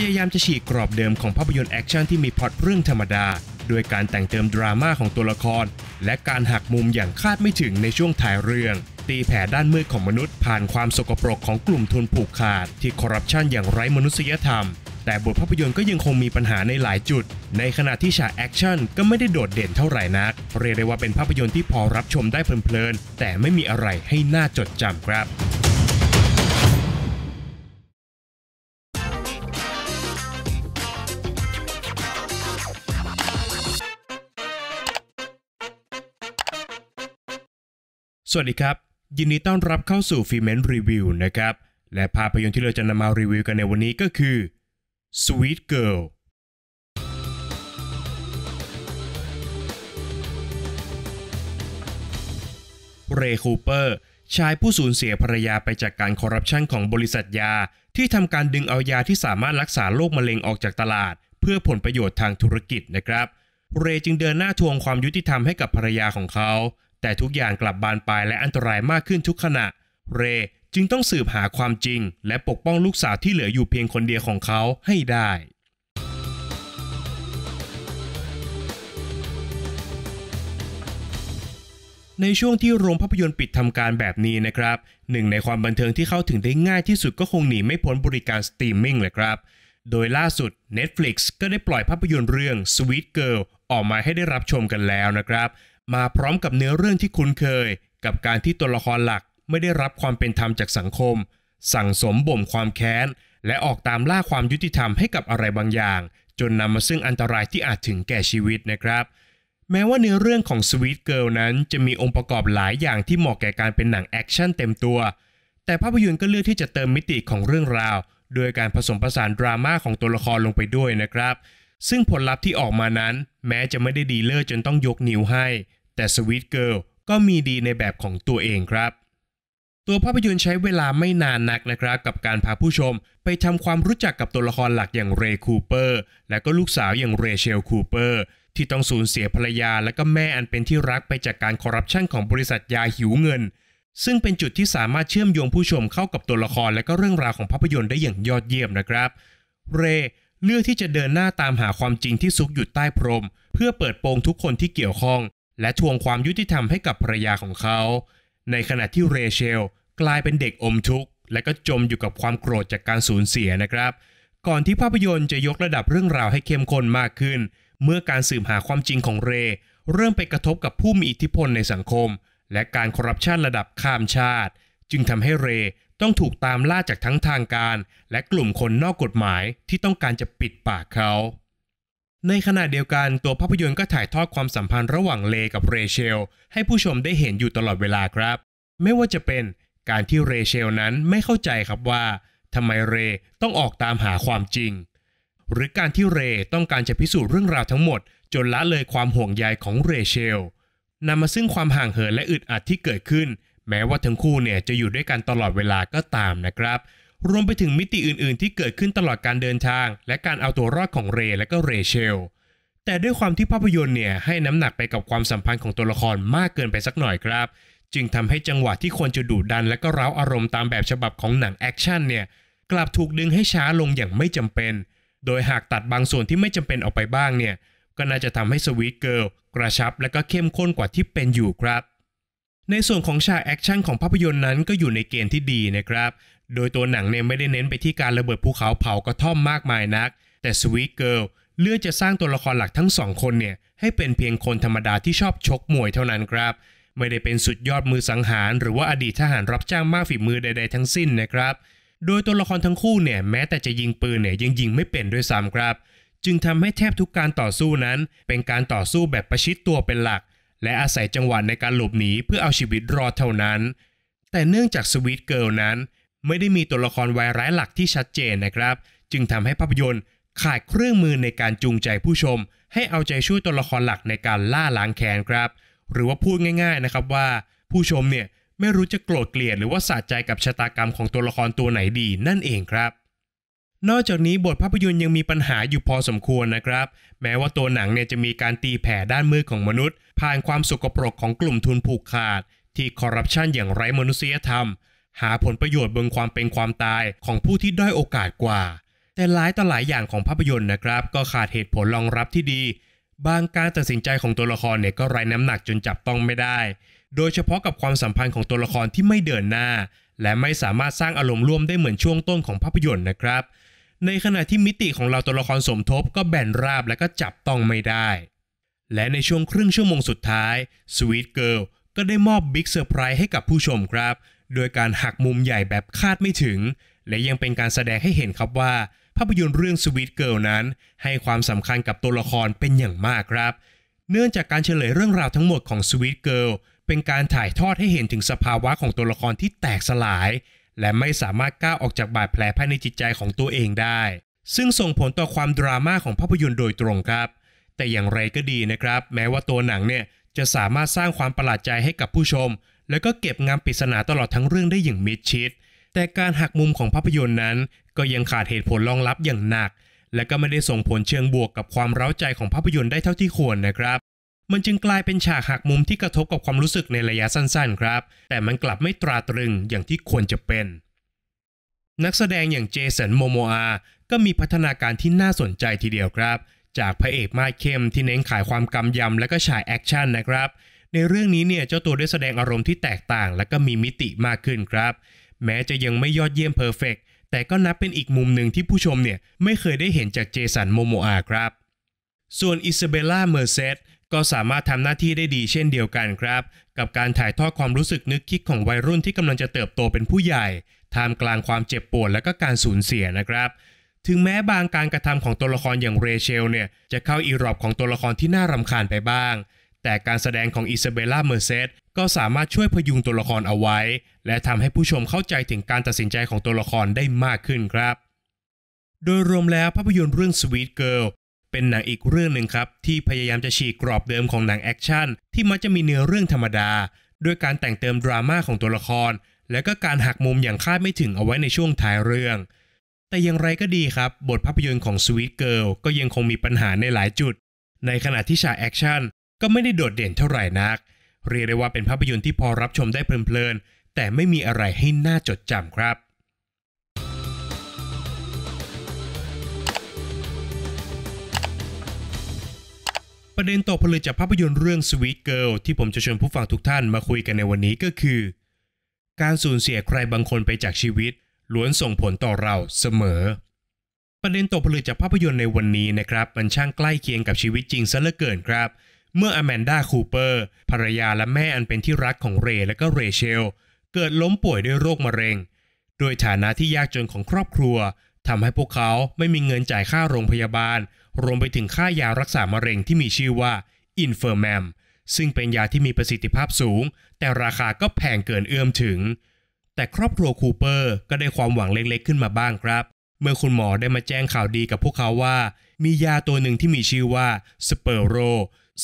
พยายามจะฉีกกรอบเดิมของภาพยนตร์แอคชั่นที่มีพล็อตเรื่องธรรมดาโดยการแต่งเติมดราม่าของตัวละครและการหักมุมอย่างคาดไม่ถึงในช่วงถ่ายเรื่อง ตีแผ่ด้านมืดของมนุษย์ผ่านความสกปรกของกลุ่มทุนผูกขาดที่คอร์รัปชันอย่างไร้มนุษยธรรม แต่บทภาพยนตร์ก็ยังคงมีปัญหาในหลายจุด ในขณะที่ฉากแอคชั่นก็ไม่ได้โดดเด่นเท่าไหร่นักเรียกได้ว่าเป็นภาพยนตร์ที่พอรับชมได้เพลินๆแต่ไม่มีอะไรให้น่าจดจำครับสวัสดีครับ ยินดีต้อนรับเข้าสู่ฟีเมนรีวิวนะครับ และภาพยนตร์ที่เราจะนำมารีวิวกันในวันนี้ก็คือ Sweet Girl เรคูเปอร์ชายผู้สูญเสียภรรยาไปจากการคอร์รัปชันของบริษัทยา ที่ทำการดึงเอายาที่สามารถรักษาโรคมะเร็งออกจากตลาด เพื่อผลประโยชน์ทางธุรกิจนะครับเรจึงเดินหน้าทวงความยุติธรรมให้กับภรรยาของเขาแต่ทุกอย่างกลับบานปลายและอันตรายมากขึ้นทุกขณะ เร จึงต้องสืบหาความจริง และปกป้องลูกสาวที่เหลืออยู่เพียงคนเดียวของเขาให้ได้ ในช่วงที่โรงภาพยนตร์ปิดทำการแบบนี้นะครับ หนึ่งในความบันเทิงที่เข้าถึงได้ง่ายที่สุดก็คงหนีไม่พ้นบริการสตรีมมิ่งเลยครับ โดยล่าสุด Netflix ก็ได้ปล่อยภาพยนตร์เรื่อง Sweet Girl ออกมาให้ได้รับชมกันแล้วนะครับมาพร้อมกับเนื้อเรื่องที่คุ้นเคย กับการที่ตัวละครหลักไม่ได้รับความเป็นธรรมจากสังคม สั่งสมบ่มความแค้น และออกตามล่าความยุติธรรมให้กับอะไรบางอย่าง จนนำมาซึ่งอันตรายที่อาจถึงแก่ชีวิตนะครับ แม้ว่าเนื้อเรื่องของ Sweet Girl นั้นจะมีองค์ประกอบหลายอย่างที่เหมาะแก่การเป็นหนังแอคชั่นเต็มตัว แต่ภาพยนตร์ก็เลือกที่จะเติมมิติของเรื่องราว โดยการผสมผสานดราม่าของตัวละครลงไปด้วยนะครับซึ่งผลลัพธ์ที่ออกมานั้นแม้จะไม่ได้ดีเลิศจนต้องยกนิ้วให้ แต่สวิตเกิลก็มีดีในแบบของตัวเองครับ ตัวภาพยนตร์ใช้เวลาไม่นานนักนะครับ กับการพาผู้ชม ไปทำความรู้จักกับตัวละครหลักอย่างเรย์คูเปอร์และก็ลูกสาวอย่างเรเชลคูเปอร์ที่ต้องสูญเสียภรรยาและก็แม่อันเป็นที่รักไปจากการคอร์รัปชันของบริษัทยาหิวเงิน ซึ่งเป็นจุดที่สามารถเชื่อมโยงผู้ชมเข้ากับตัวละครและก็เรื่องราวของภาพยนตร์ได้อย่างยอดเยี่ยมนะครับเรเลือกที่จะเดินหน้าตามหาความจริงที่ซุกอยู่ใต้พรม เพื่อเปิดโปงทุกคนที่เกี่ยวข้อง และทวงความยุติธรรมให้กับภรรยาของเขา ในขณะที่เรเชล กลายเป็นเด็กอมทุกข์และก็จมอยู่กับความโกรธจากการสูญเสียนะครับ ก่อนที่ภาพยนตร์จะยกระดับเรื่องราวให้เข้มข้นมากขึ้น เมื่อการสืบหาความจริงของเร เริ่มไปกระทบกับผู้มีอิทธิพลในสังคม และการคอร์รัปชันระดับข้ามชาติ จึงทำให้เรต้องถูกตามล่าจากทั้งทางการ และกลุ่มคนนอกกฎหมายที่ต้องการจะปิดปากเขา ในขณะเดียวกันตัวภาพยนตร์ก็ถ่ายทอดความสัมพันธ์ระหว่างเลกับเรเชล ให้ผู้ชมได้เห็นอยู่ตลอดเวลาครับ ไม่ว่าจะเป็นการที่เรเชลนั้นไม่เข้าใจครับว่าทำไมเรต้องออกตามหาความจริง หรือการที่เรต้องการจะพิสูจน์เรื่องราวทั้งหมด จนละเลยความห่วงใยของเรเชลนำมาซึ่งความห่างเหินและอึดอัดที่เกิดขึ้นแม้ว่าทั้งคู่เนี่ยจะอยู่ด้วยกันตลอดเวลาก็ตามนะครับ รวมไปถึงมิติอื่นๆ ที่เกิดขึ้นตลอดการเดินทาง และการเอาตัวรอดของเรย์และก็เรเชล แต่ด้วยความที่ภาพยนตร์เนี่ยให้น้ำหนักไปกับความสัมพันธ์ของตัวละครมากเกินไปสักหน่อยครับ จึงทำให้จังหวะที่ควรจะดุดันและก็ร้าอารมณ์ตามแบบฉบับของหนังแอคชั่นเนี่ยกลับถูกดึงให้ช้าลงอย่างไม่จำเป็น โดยหากตัดบางส่วนที่ไม่จำเป็นออกไปบ้างเนี่ย ก็น่าจะทำให้สวีทเกิลกระชับและก็เข้มข้นกว่าที่เป็นอยู่ครับในส่วนของฉากแอคชั่นของภาพยนตร์นั้นก็อยู่ในเกณฑ์ที่ดีนะครับ โดยตัวหนังเนี่ยไม่ได้เน้นไปที่การระเบิดภูเขาเผากระท่อมมากมายนัก แต่สวีทเกิลเลือกจะสร้างตัวละครหลักทั้งสองคนเนี่ย ให้เป็นเพียงคนธรรมดาที่ชอบชกมวยเท่านั้นครับ ไม่ได้เป็นสุดยอดมือสังหารหรือว่าอดีตทหารรับจ้างมากฝีมือใด ๆ ทั้งสิ้นนะครับ โดยตัวละครทั้งคู่เนี่ยแม้แต่จะยิงปืนเนี่ยยังยิงไม่เป็นด้วยซ้ำครับ จึงทำให้แทบทุกการต่อสู้นั้น เป็นการต่อสู้แบบประชิดตัวเป็นหลักและอาศัยจังหวะในการหลบหนีเพื่อเอาชีวิตรอดเท่านั้น แต่เนื่องจากสวีทเกิลนั้น ไม่ได้มีตัวละครวายร้ายหลักที่ชัดเจนนะครับ จึงทำให้ภาพยนตร์ขาดเครื่องมือในการจูงใจผู้ชม ให้เอาใจช่วยตัวละครหลักในการล่าล้างแค้นครับ หรือว่าพูดง่ายๆนะครับว่าผู้ชมเนี่ยไม่รู้จะโกรธเกลียดหรือว่าสะใจกับชะตากรรมของตัวละครตัวไหนดีนั่นเองครับนอกจากนี้บทภาพยนตร์ยังมีปัญหาอยู่พอสมควรนะครับ แม้ว่าตัวหนังเนี่ยจะมีการตีแผ่ด้านมือของมนุษย์ผ่านความสกปรกของกลุ่มทุนผูกขาด ที่คอร์รัปชันอย่างไร้มนุษยธรรม หาผลประโยชน์บนความเป็นความตายของผู้ที่ด้อยโอกาสกว่า แต่หลายต่อหลายอย่างของภาพยนตร์นะครับ ก็ขาดเหตุผลรองรับที่ดี บางการตัดสินใจของตัวละครเนี่ยก็ไร้น้ำหนักจนจับต้องไม่ได้ โดยเฉพาะกับความสัมพันธ์ของตัวละครที่ไม่เดินหน้า และไม่สามารถสร้างอารมณ์ร่วมได้เหมือนช่วงต้นของภาพยนตร์นะครับในขณะที่มิติของเราตัวละครสมทบก็แบนราบและก็จับต้องไม่ได้ และในช่วงครึ่งชั่วโมงสุดท้ายสวีทเกิลก็ได้มอบบิ๊กเซอร์ไพรส์ให้กับผู้ชมครับ โดยการหักมุมใหญ่แบบคาดไม่ถึง และยังเป็นการแสดงให้เห็นครับว่าภาพยนตร์เรื่องสวีทเกิลนั้น ให้ความสำคัญกับตัวละครเป็นอย่างมากครับ เนื่องจากการเฉลยเรื่องราวทั้งหมดของสวีทเกิลเป็นการถ่ายทอดให้เห็นถึงสภาวะของตัวละครที่แตกสลายและไม่สามารถก้าวออกจากบาดแผลภายในจิตใจของตัวเองได้ ซึ่งส่งผลต่อความดราม่าของภาพยนตร์โดยตรงครับ แต่อย่างไรก็ดีนะครับ แม้ว่าตัวหนังเนี่ยจะสามารถสร้างความประหลาดใจให้กับผู้ชม แล้วก็เก็บงามปริศนาตลอดทั้งเรื่องได้อย่างมิดชิด แต่การหักมุมของภาพยนตร์นั้นก็ยังขาดเหตุผลรองรับอย่างหนัก และก็ไม่ได้ส่งผลเชิงบวกกับความเร้าใจของภาพยนตร์ได้เท่าที่ควรนะครับมันจึงกลายเป็นฉากหักมุมที่กระทบกับความรู้สึกในระยะสั้นๆครับ แต่มันกลับไม่ตราตรึงอย่างที่ควรจะเป็น นักแสดงอย่างเจสันโมโมอา ก็มีพัฒนาการที่น่าสนใจทีเดียวครับ จากพระเอกมาเข้มที่เน้นขายความกำยำและก็ฉายแอคชั่นนะครับ ในเรื่องนี้เนี่ยเจ้าตัวได้แสดงอารมณ์ที่แตกต่างและก็มีมิติมากขึ้นครับ แม้จะยังไม่ยอดเยี่ยมเพอร์เฟกแต่ก็นับเป็นอีกมุมหนึ่งที่ผู้ชมเนี่ยไม่เคยได้เห็นจากเจสันโมโมอาครับ ส่วนอิซาเบล่าเมอร์เซตก็สามารถทำหน้าที่ได้ดีเช่นเดียวกันครับ กับการถ่ายทอดความรู้สึกนึกคิดของวัยรุ่นที่กำลังจะเติบโตเป็นผู้ใหญ่ท่ามกลางความเจ็บปวดและก็การสูญเสียนะครับ ถึงแม้บางการกระทำของตัวละครอย่างเรเชลเนี่ย จะเข้าอีรอบของตัวละครที่น่ารำคาญไปบ้าง แต่การแสดงของอิซาเบล่าเมอร์เซตก็สามารถช่วยพยุงตัวละครเอาไว้ และทำให้ผู้ชมเข้าใจถึงการตัดสินใจของตัวละครได้มากขึ้นครับโดยรวมแล้วภาพยนตร์เรื่อง Sweet Girl เป็นหนังอีกเรื่องหนึ่งครับที่พยายามจะฉีกกรอบเดิมของหนังแอคชั่นที่มักจะมีเนื้อเรื่องธรรมดา ด้วยการแต่งเติมดราม่าของตัวละครและก็การหักมุมอย่างคาดไม่ถึงเอาไว้ในช่วงท้ายเรื่อง แต่อย่างไรก็ดีครับ บทภาพยนตร์ของสวีทเกิลก็ยังคงมีปัญหาในหลายจุด ในขณะที่ฉากแอคชั่นก็ไม่ได้โดดเด่นเท่าไหร่นัก เรียกได้ว่าเป็นภาพยนตร์ที่พอรับชมได้เพลินๆแต่ไม่มีอะไรให้น่าจดจำครับประเด็นตกผลึกจากภาพยนตร์เรื่อง Sweet Girl ที่ผมจะชวนผู้ฟังทุกท่านมาคุยกันในวันนี้ก็คือ การสูญเสียใครบางคนไปจากชีวิตล้วนส่งผลต่อเราเสมอ ประเด็นตกผลึกจากภาพยนตร์ในวันนี้นะครับ มันช่างใกล้เคียงกับชีวิตจริงซะเหลือเกินครับ เมื่ออแมนดาคูเปอร์ภรรยาและแม่อันเป็นที่รักของเรย์และก็เรเชล เกิดล้มป่วยด้วยโรคมะเร็งโดยฐานะที่ยากจนของครอบครัวทำให้พวกเขาไม่มีเงินจ่ายค่าโรงพยาบาล รวมไปถึงค่ายารักษามะเร็งที่มีชื่อว่าอินเฟอร์แมมซึ่งเป็นยาที่มีประสิทธิภาพสูง แต่ราคาก็แพงเกินเอื้อมถึง แต่ครอบครัวคูเปอร์ก็ได้ความหวังเล็กๆขึ้นมาบ้างครับ เมื่อคุณหมอได้มาแจ้งข่าวดีกับพวกเขาว่า มียาตัวหนึ่งที่มีชื่อว่าสเปร์โร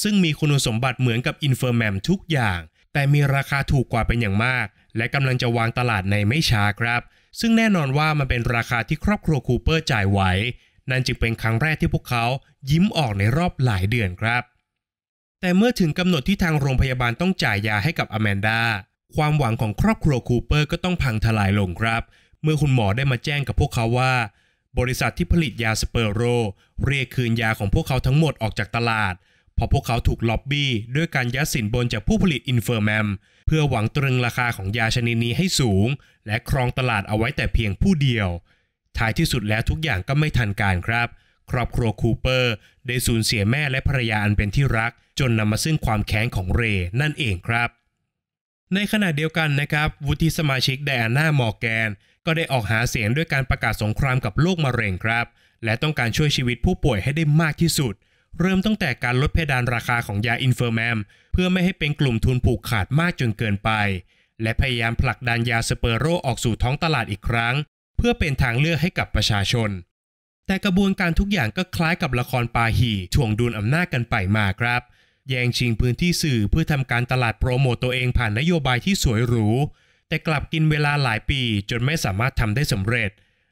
ซึ่งมีคุณสมบัติเหมือนกับอินเฟอร์แมมทุกอย่าง แต่มีราคาถูกกว่าเป็นอย่างมาก และกำลังจะวางตลาดในไม่ช้าครับซึ่งแน่นอนว่ามันเป็นราคาที่ครอบครัวคูเปอร์จ่ายไหว นั่นจึงเป็นครั้งแรกที่พวกเขายิ้มออกในรอบหลายเดือนครับแต่เมื่อถึงกำหนดที่ทางโรงพยาบาลต้องจ่ายยาให้กับอแมนดาความหวังของครอบครัวคูเปอร์ก็ต้องพังทลายลงครับ เมื่อคุณหมอได้มาแจ้งกับพวกเขาว่าบริษัทที่ผลิตยาสเปอร์โรเรียกคืนยาของพวกเขาทั้งหมดออกจากตลาดพราะพวกเขาถูกล็อบบี้ ด้วยการยัดสินบนจากผู้ผลิตอินเฟอร์แมมเพื่อหวังตรึงราคาของยาชนิดนี้ให้สูง และครองตลาดเอาไว้แต่เพียงผู้เดียวท้ายที่สุดแล้วทุกอย่างก็ไม่ทันการครับ ครอบครัวคูเปอร์ ได้สูญเสียแม่และภรรยาอันเป็นที่รัก จนนำมาซึ่งความแค้นของเร นั่นเองครับ ในขณะเดียวกันนะครับวุฒิสมาชิกไดอาน่ามอร์แกนก็ได้ออกหาเสียงด้วยการประกาศสงครามกับโรคมะเร็งครับ และต้องการช่วยชีวิตผู้ป่วยให้ได้มากที่สุดเเริ่มตั้งแต่การลดเพดานราคาของยาอินเฟอร์แมมเพื่อไม่ให้เป็นกลุ่มทุนผูกขาดมากจนเกินไป และพยายามผลักดันยาสเปโร ออกสู่ท้องตลาดอีกครั้ง เพื่อเป็นทางเลือกให้กับประชาชน แต่กระบวนการทุกอย่างก็คล้ายกับละครปาหีถ่วงดุลอำนาจกันไปมาครับ แย่งชิงพื้นที่สื่อเพื่อทำการตลาดโปรโมตตัวเองผ่านนโยบายที่สวยหรูแต่กลับกินเวลาหลายปีจนไม่สามารถทำได้สำเร็จ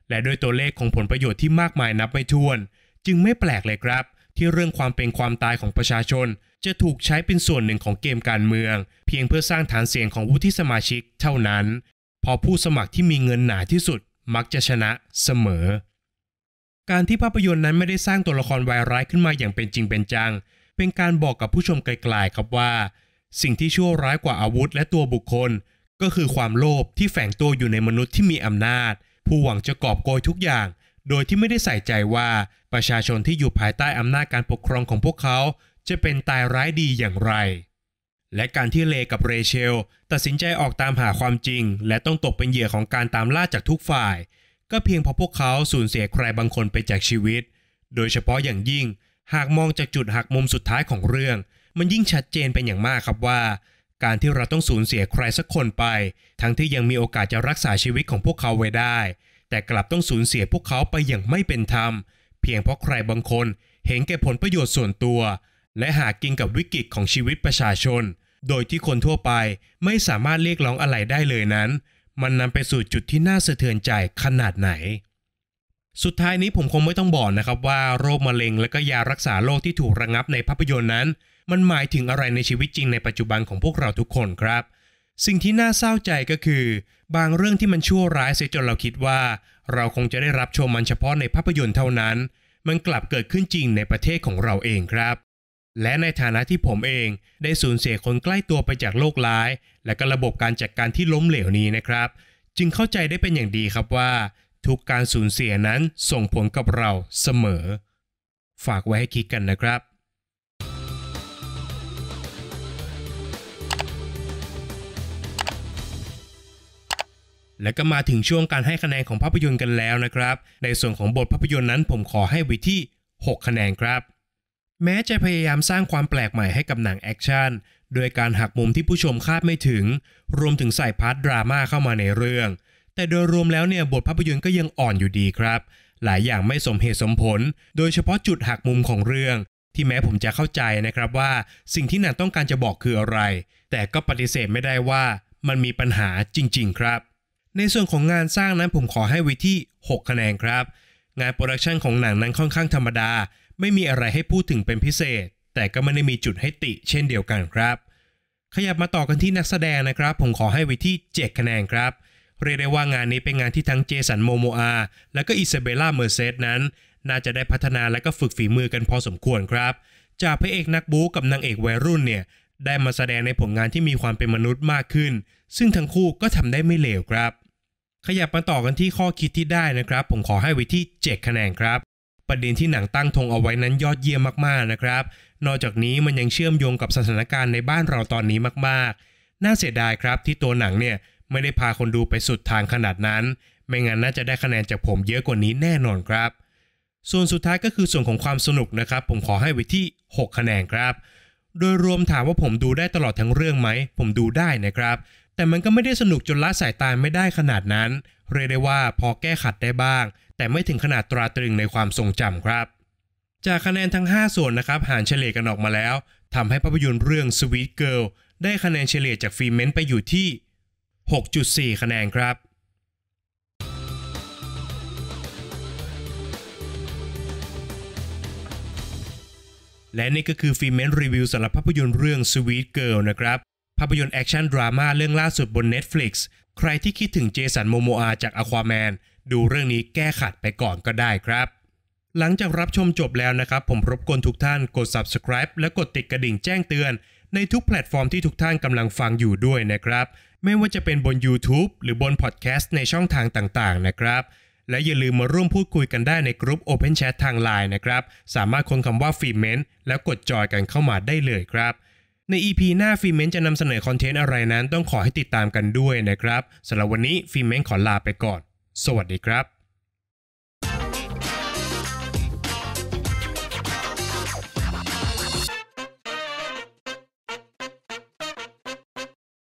และด้วยตัวเลขของผลประโยชน์ที่มากมายนับไม่ถ้วน จึงไม่แปลกเลยครับที่เรื่องความเป็นความตายของประชาชนจะถูกใช้เป็นส่วนหนึ่งของเกมการเมือง เพียงเพื่อสร้างฐานเสียงของวุฒิสมาชิกเท่านั้น พอผู้สมัครที่มีเงินหนาที่สุด มักจะชนะเสมอ การที่ภาพยนตร์นั้นไม่ได้สร้างตัวละครวายร้ายขึ้นมาอย่างเป็นจริงเป็นจัง เป็นการบอกกับผู้ชมไกลๆครับว่า สิ่งที่ชั่วร้ายกว่าอาวุธ และตัวบุคคล ก็คือความโลภที่แฝงตัวอยู่ในมนุษย์ที่มีอำนาจ ผู้หวังจะกอบโกยทุกอย่างโดยที่ไม่ได้ใส่ใจว่าประชาชนที่อยู่ภายใต้อำนาจการปกครองของพวกเขา จะเป็นตายร้ายดีอย่างไร และการที่เลกับเรเชลตัดสินใจออกตามหาความจริง และต้องตกเป็นเหยื่อของการตามล่าจากทุกฝ่าย ก็เพียงเพราะพวกเขาสูญเสียใครบางคนไปจากชีวิต โดยเฉพาะอย่างยิ่งหากมองจากจุดหักมุมสุดท้ายของเรื่อง มันยิ่งชัดเจนเป็นอย่างมากครับว่า การที่เราต้องสูญเสียใครสักคนไป ทั้งที่ยังมีโอกาสจะรักษาชีวิตของพวกเขาไว้ได้แต่กลับต้องสูญเสียพวกเขาไปอย่างไม่เป็นธรรมเพียงเพราะใครบางคนเห็นแก่ผลประโยชน์ส่วนตัว และหากินกับวิกฤตของชีวิตประชาชน โดยที่คนทั่วไปไม่สามารถเรียกร้องอะไรได้เลยนั้น มันนำไปสู่จุดที่น่าสะเทือนใจขนาดไหน สุดท้ายนี้ผมคงไม่ต้องบอกนะครับว่าโรคมะเร็งและก็ยารักษาโรคที่ถูกระงับในภาพยนตร์นั้น มันหมายถึงอะไรในชีวิตจริงในปัจจุบันของพวกเราทุกคนครับสิ่งที่น่าเศร้าใจก็คือ บางเรื่องที่มันชั่วร้ายเสียจนเราคิดว่า เราคงจะได้รับชมมันเฉพาะในภาพยนตร์เท่านั้น มันกลับเกิดขึ้นจริงในประเทศของเราเองครับ และในฐานะที่ผมเองได้สูญเสียคนใกล้ตัวไปจากโลกร้าย และก็ระบบการจัดการที่ล้มเหลวนี้นะครับ จึงเข้าใจได้เป็นอย่างดีครับว่า ทุกการสูญเสียนั้นส่งผลกับเราเสมอ ฝากไว้ให้คิดกันนะครับและก็มาถึงช่วงการให้คะแนนของภาพยนตร์กันแล้วนะครับ ในส่วนของบทภาพยนตร์นั้นผมขอให้ไว้ที่6คะแนนครับ แม้จะพยายามสร้างความแปลกใหม่ให้กับหนังแอคชั่น โดยการหักมุมที่ผู้ชมคาดไม่ถึง รวมถึงใส่พาร์ทดราม่าเข้ามาในเรื่อง แต่โดยรวมแล้วเนี่ยบทภาพยนตร์ก็ยังอ่อนอยู่ดีครับ หลายอย่างไม่สมเหตุสมผล โดยเฉพาะจุดหักมุมของเรื่อง ที่แม้ผมจะเข้าใจนะครับว่า สิ่งที่หนังต้องการจะบอกคืออะไร แต่ก็ปฏิเสธไม่ได้ว่า มันมีปัญหาจริง ๆ ครับในส่วนของงานสร้างนั้นผมขอให้ไว้ที่ 6 คะแนนครับงานโปรดักชันของหนังนั้นค่อนข้างธรรมดาไม่มีอะไรให้พูดถึงเป็นพิเศษแต่ก็ไม่ได้มีจุดให้ติเช่นเดียวกันครับ ขยับมาต่อกันที่นักแสดงนะครับ ผมขอให้ไว้ที่ 7 คะแนนครับ เรียกได้ว่างานนี้เป็นงานที่ทั้งเจสันโมโมอาและก็อิซาเบล่าเมอร์เซสนั้น น่าจะได้พัฒนาและก็ฝึกฝีมือกันพอสมควรครับ จากพระเอกนักบู๊กับนางเอกวัยรุ่นเนี่ยได้มาแสดงในผลงานที่มีความเป็นมนุษย์มากขึ้น ซึ่งทั้งคู่ก็ทำได้ไม่เลวครับขยับมาต่อกันที่ข้อคิดที่ได้นะครับ ผมขอให้ไว้ที่7คะแนนครับ ประเด็นที่หนังตั้งธงเอาไว้นั้นยอดเยี่ยมมาก ๆนะครับ นอกจากนี้มันยังเชื่อมโยงกับสถานการณ์ในบ้านเราตอนนี้มากๆ น่าเสียดายครับ ที่ตัวหนังเนี่ยไม่ได้พาคนดูไปสุดทางขนาดนั้น ไม่งั้นน่าจะได้คะแนนจากผมเยอะกว่านี้แน่นอนครับ ส่วนสุดท้ายก็คือส่วนของความสนุกนะครับ ผมขอให้ไว้ที่6คะแนนครับ โดยรวมถามว่าผมดูได้ตลอดทั้งเรื่องไหมผมดูได้นะครับแต่มันก็ไม่ได้สนุกจนละสายตาไม่ได้ขนาดนั้น เรียกได้ว่าพอแก้ขัดได้บ้าง แต่ไม่ถึงขนาดตราตรึงในความทรงจำครับ จากคะแนนทั้ง 5 ส่วนนะครับ หารเฉลี่ยกันออกมาแล้วทำให้ภาพยนตร์เรื่อง Sweet Girl ได้คะแนนเฉลี่ยจากฟีเมนต์ไปอยู่ที่ 6.4 คะแนนครับ และนี่ก็คือฟีเมนต์รีวิวสำหรับภาพยนตร์เรื่อง Sweet Girl นะครับภาพยนตร์แอคชั่นดราม่าเรื่องล่าสุดบน Netflix ใครที่คิดถึงเจสันโมโมอาจากอควาแมนดูเรื่องนี้แก้ขัดไปก่อนก็ได้ครับ หลังจากรับชมจบแล้วนะครับ ผมรบกวนทุกท่านกด subscribe และกดติดกระดิ่งแจ้งเตือน ในทุกแพลตฟอร์มที่ทุกท่านกำลังฟังอยู่ด้วยนะครับ ไม่ว่าจะเป็นบน YouTube หรือบน podcast ในช่องทางต่างๆนะครับ และอย่าลืมมาร่วมพูดคุยกันได้ในกลุ่ม Open Chat ทาง Line นะครับสามารถค้นคำว่าฟีเมนแล้วกดจอยกันเข้ามาได้เลยครับใน EP หน้าฟิเมนจะนำเสนอคอนเทนต์อะไรนั้น ต้องขอให้ติดตามกันด้วยนะครับ สำหรับวันนี้ฟิเมนขอลาไปก่อน สวัสดีครับ